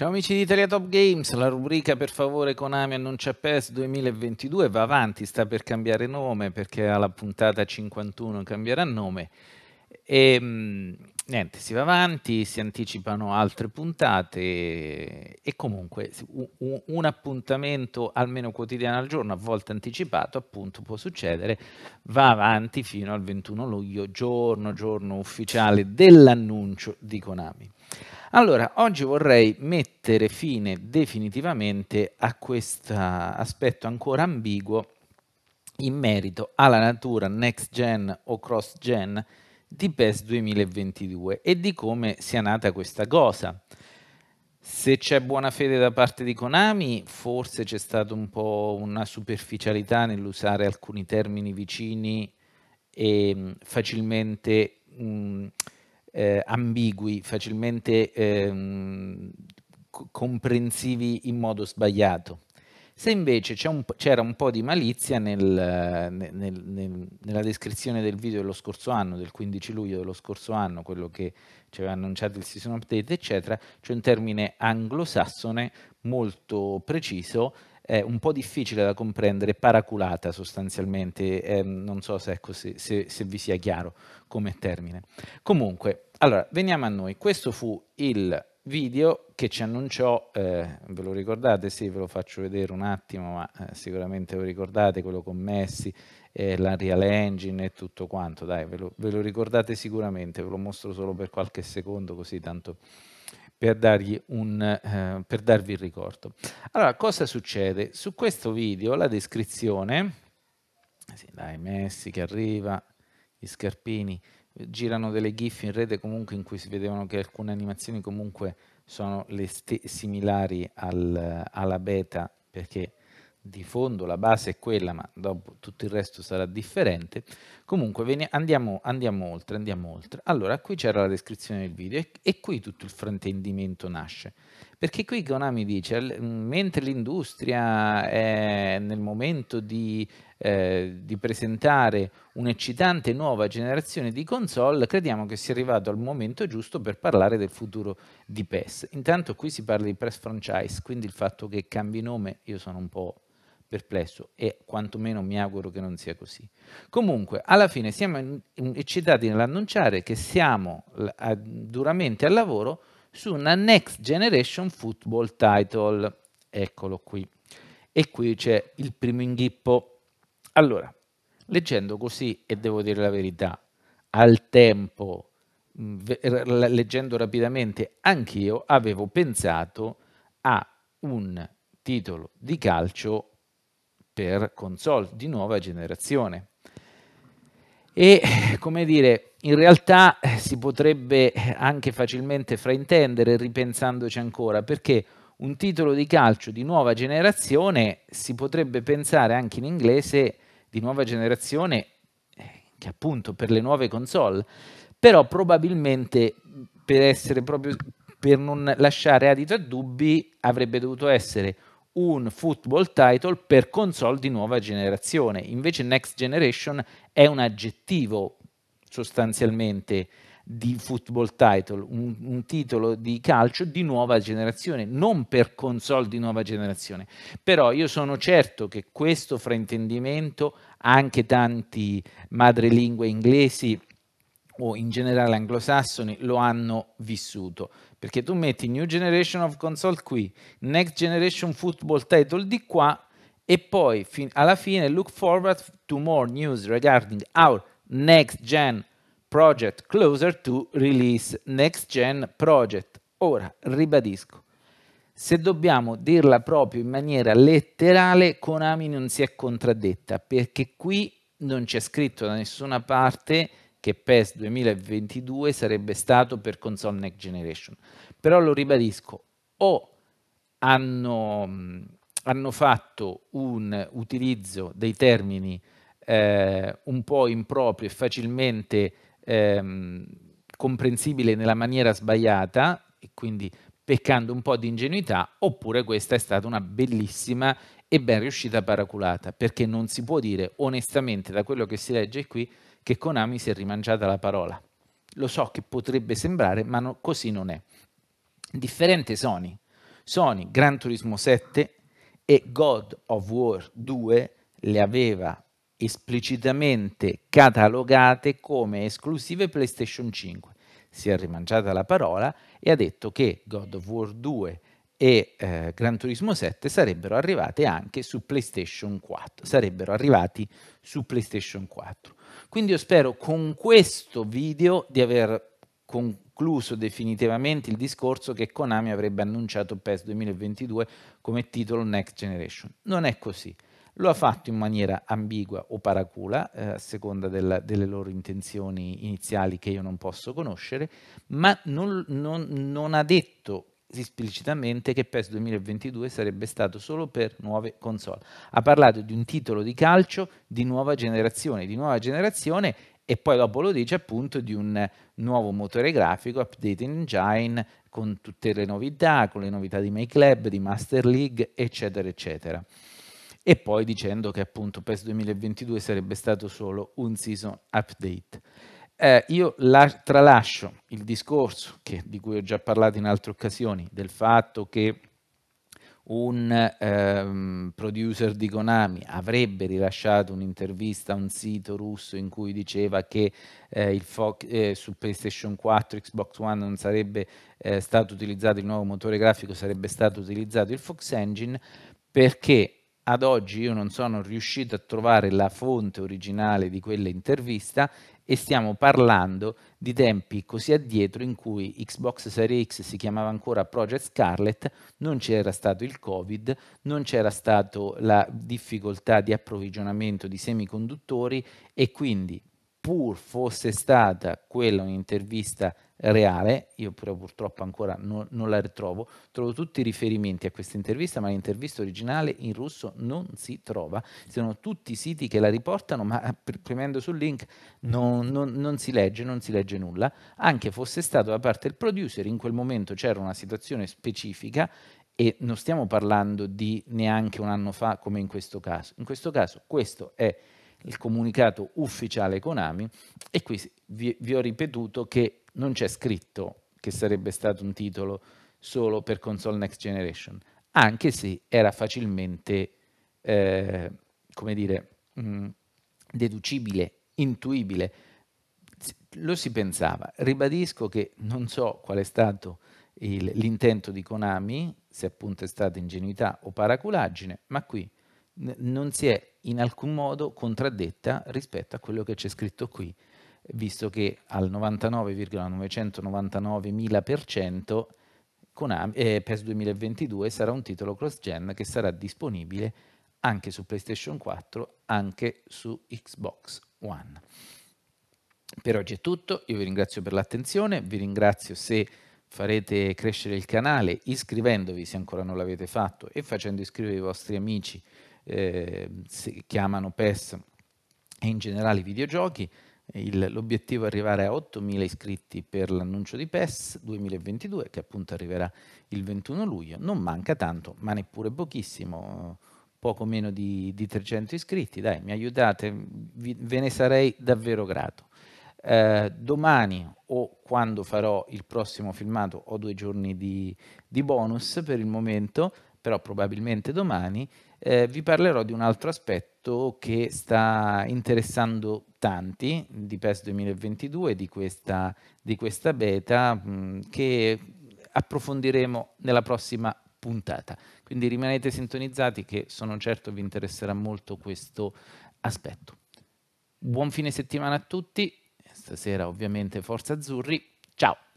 Ciao amici di Italia Top Games, la rubrica per favore Konami annuncia PES 2022 va avanti, sta per cambiare nome perché alla puntata 51 cambierà nome e, ehm, niente, si va avanti, si anticipano altre puntate e comunque un, un, appuntamento almeno quotidiano al giorno, a volte anticipato, appunto può succedere, va avanti fino al 21 luglio, giorno, giorno ufficiale dell'annuncio di Konami. Allora, oggi vorrei mettere fine definitivamente a questo aspetto ancora ambiguo in merito alla natura next gen o cross gen di PES 2022 e di come sia nata questa cosa. Se c'è buona fede da parte di Konami, forse c'è stata un po' una superficialità nell'usare alcuni termini vicini e mm, facilmente mh, mm, eh, ambigui, facilmente eh, mh, comprensivi in modo sbagliato. Se invece c'era un, un po' di malizia nel, nel, nel, nella descrizione del video dello scorso anno, del 15 luglio dello scorso anno, quello che ci aveva annunciato il season update, eccetera, c'è un termine anglosassone molto preciso un po' difficile da comprendere, paraculata sostanzialmente, eh, non so se, ecco, se, se, se, vi sia chiaro come termine. Comunque, allora, veniamo a noi, questo fu il video che ci annunciò, eh, ve lo ricordate? Sì, ve lo faccio vedere un attimo, ma eh, sicuramente lo ricordate, quello con Messi, eh, Real Engine e tutto quanto, dai, ve lo, ve lo, ricordate sicuramente, ve lo mostro solo per qualche secondo così tanto per, un, eh, per darvi il ricordo. Allora, cosa succede? Su questo video la descrizione, sì, dai, Messi che arriva, gli scarpini, girano delle GIF in rete comunque in cui si vedevano che alcune animazioni comunque sono similari al, alla beta perché di fondo la base è quella ma dopo tutto il resto sarà differente comunque andiamo, andiamo oltre andiamo oltre allora qui c'era la descrizione del video e, e qui tutto il fraintendimento nasce perché qui Konami dice, mm, mentre l'industria è nel momento di, eh, di presentare un'eccitante nuova generazione di console, crediamo che sia arrivato al momento giusto per parlare del futuro di PES. Intanto qui si parla di PES franchise, quindi il fatto che cambi nome io sono un po' perplesso e quantomeno mi auguro che non sia così. Comunque, alla fine siamo eccitati nell'annunciare che siamo duramente al lavoro su una Next Generation Football Title. Eccolo qui. E qui c'è il primo inghippo. Allora, leggendo così, e devo dire la verità, al tempo, mm, leggendo rapidamente, anch'io avevo pensato a un titolo di calcio per console di nuova generazione e come dire, in realtà eh, si potrebbe eh, anche facilmente fraintendere ripensandoci ancora, perché un titolo di calcio di nuova generazione si potrebbe pensare anche in inglese di nuova generazione eh, che appunto per le nuove console, però probabilmente per essere proprio per non lasciare adito a dubbi avrebbe dovuto essere un football title per console di nuova generazione. Invece Next Generation è un aggettivo sostanzialmente di football title, un, un, titolo di calcio di nuova generazione, non per console di nuova generazione. Però io sono certo che questo fraintendimento anche tanti madrelingue inglesi o in generale anglosassoni lo hanno vissuto, perché tu metti New Generation of Console qui, Next Generation Football Title di qua e poi alla fine look forward to more news regarding our next gen project closer to release next gen project. Ora ribadisco, se dobbiamo dirla proprio in maniera letterale, Konami non si è contraddetta perché qui non c'è scritto da nessuna parte che PES 2022 sarebbe stato per console next generation. Però lo ribadisco, o hanno hanno fatto un utilizzo dei termini eh, un po' improprio e facilmente ehm, comprensibile nella maniera sbagliata, e quindi peccando un po' di ingenuità, oppure questa è stata una bellissima e ben riuscita paraculata, perché non si può dire onestamente da quello che si legge qui che Konami si è rimangiata la parola. Lo so che potrebbe sembrare, ma no, così non è. Differente Sony. Sony Gran Turismo 7 e God of War 2 le aveva esplicitamente catalogate come esclusive PlayStation 5. Si è rimangiata la parola e ha detto che God of War 2 e eh, Gran Turismo 7 sarebbero arrivate anche su PlayStation 4, sarebbero arrivati su PlayStation 4. Quindi io spero con questo video di aver concluso definitivamente il discorso che Konami avrebbe annunciato PES 2022 come titolo Next Generation. Non è così. Lo ha fatto in maniera ambigua o paracula, eh, a seconda della, delle loro intenzioni iniziali che io non posso conoscere, ma non, non, non ha detto esplicitamente che PES 2022 sarebbe stato solo per nuove console. Ha parlato di un titolo di calcio di nuova generazione, di nuova generazione e poi dopo lo dice appunto di un nuovo motore grafico, Update Engine, con tutte le novità, con le novità di Make di Master League, eccetera, eccetera. E poi dicendo che appunto PES 2022 sarebbe stato solo un season update. Eh, io la, tralascio il discorso che, di cui ho già parlato in altre occasioni, del fatto che un ehm, producer di Konami avrebbe rilasciato un'intervista a un sito russo in cui diceva che eh, eh, su PlayStation 4, Xbox One non sarebbe eh, stato utilizzato il nuovo motore grafico, sarebbe stato utilizzato il Fox Engine perché ad oggi io non sono riuscito a trovare la fonte originale di quell'intervista e stiamo parlando di tempi così addietro in cui Xbox Series X si chiamava ancora Project Scarlet, non c'era stato il Covid, non c'era stata la difficoltà di approvvigionamento di semiconduttori e quindi pur fosse stata quella un'intervista reale, io però purtroppo ancora non, non la ritrovo, trovo tutti i riferimenti a questa intervista, ma l'intervista originale in russo non si trova, sono tutti i siti che la riportano, ma premendo sul link non, non, non si legge, non si legge nulla, anche fosse stato da parte del producer, in quel momento c'era una situazione specifica e non stiamo parlando di neanche un anno fa come in questo caso, in questo caso questo è il comunicato ufficiale Konami e qui vi, vi ho ripetuto che non c'è scritto che sarebbe stato un titolo solo per console next generation, anche se era facilmente, eh, come dire, mh, mm, deducibile, intuibile. Lo si pensava. Ribadisco che non so qual è stato il, l'intento di Konami, se appunto è stata ingenuità o paraculaggine, ma qui n- non si è in alcun modo contraddetta rispetto a quello che c'è scritto qui, visto che al 99,999.000% Konami, eh, PES 2022 sarà un titolo cross-gen che sarà disponibile anche su PlayStation 4, anche su Xbox One. Per oggi è tutto, io vi ringrazio per l'attenzione, vi ringrazio se farete crescere il canale iscrivendovi se ancora non l'avete fatto e facendo iscrivere i vostri amici eh, si chiamano PES e in generale i videogiochi. Il, l'obiettivo è arrivare a 8.000 iscritti per l'annuncio di PES 2022 che appunto arriverà il 21 luglio. Non manca tanto, ma neppure pochissimo, poco meno di, di 300 iscritti. Dai, mi aiutate, Vi, ve ne sarei davvero grato. Eh, domani o quando farò il prossimo filmato ho due giorni di, di bonus per il momento, però probabilmente domani eh, vi parlerò di un altro aspetto che sta interessando tanti di PES 2022, di questa, di questa beta, mh, mm, che approfondiremo nella prossima puntata. Quindi rimanete sintonizzati che sono certo vi interesserà molto questo aspetto. Buon fine settimana a tutti, stasera ovviamente Forza Azzurri, ciao!